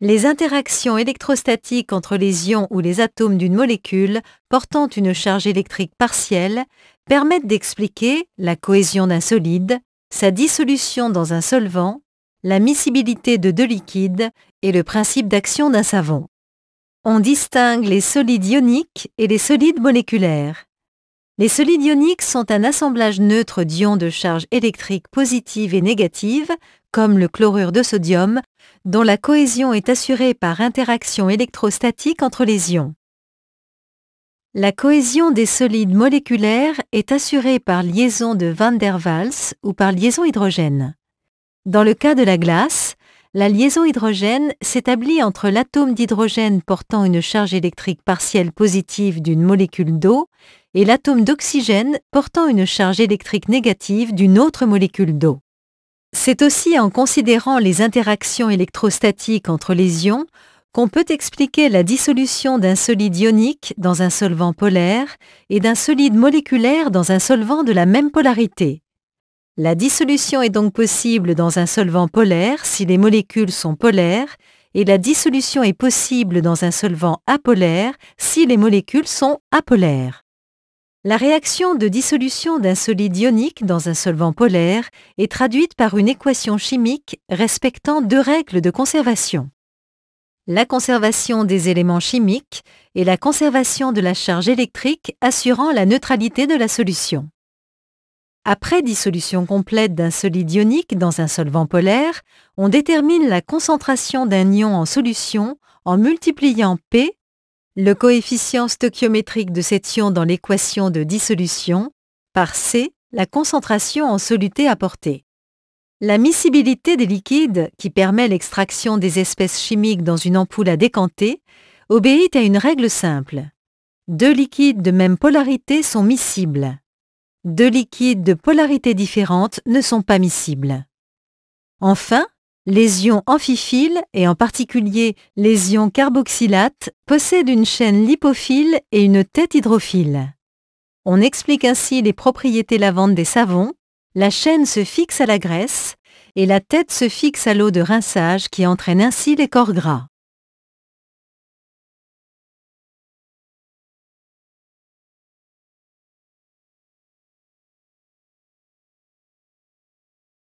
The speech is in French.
Les interactions électrostatiques entre les ions ou les atomes d'une molécule portant une charge électrique partielle permettent d'expliquer la cohésion d'un solide, sa dissolution dans un solvant, la miscibilité de deux liquides et le principe d'action d'un savon. On distingue les solides ioniques et les solides moléculaires. Les solides ioniques sont un assemblage neutre d'ions de charge électrique positive et négative comme le chlorure de sodium, dont la cohésion est assurée par interaction électrostatique entre les ions. La cohésion des solides moléculaires est assurée par liaison de Van der Waals ou par liaison hydrogène. Dans le cas de la glace, la liaison hydrogène s'établit entre l'atome d'hydrogène portant une charge électrique partielle positive d'une molécule d'eau et l'atome d'oxygène portant une charge électrique négative d'une autre molécule d'eau. C'est aussi en considérant les interactions électrostatiques entre les ions qu'on peut expliquer la dissolution d'un solide ionique dans un solvant polaire et d'un solide moléculaire dans un solvant de la même polarité. La dissolution est donc possible dans un solvant polaire si les molécules sont polaires et la dissolution est possible dans un solvant apolaire si les molécules sont apolaires. La réaction de dissolution d'un solide ionique dans un solvant polaire est traduite par une équation chimique respectant deux règles de conservation. La conservation des éléments chimiques et la conservation de la charge électrique assurant la neutralité de la solution. Après dissolution complète d'un solide ionique dans un solvant polaire, on détermine la concentration d'un ion en solution en multipliant P le coefficient stoichiométrique de cet ion dans l'équation de dissolution, par C, la concentration en soluté apportée. La miscibilité des liquides, qui permet l'extraction des espèces chimiques dans une ampoule à décanter, obéit à une règle simple. Deux liquides de même polarité sont miscibles. Deux liquides de polarité différente ne sont pas miscibles. Enfin, les ions amphiphiles, et en particulier les ions carboxylates, possèdent une chaîne lipophile et une tête hydrophile. On explique ainsi les propriétés lavantes des savons, la chaîne se fixe à la graisse et la tête se fixe à l'eau de rinçage qui entraîne ainsi les corps gras.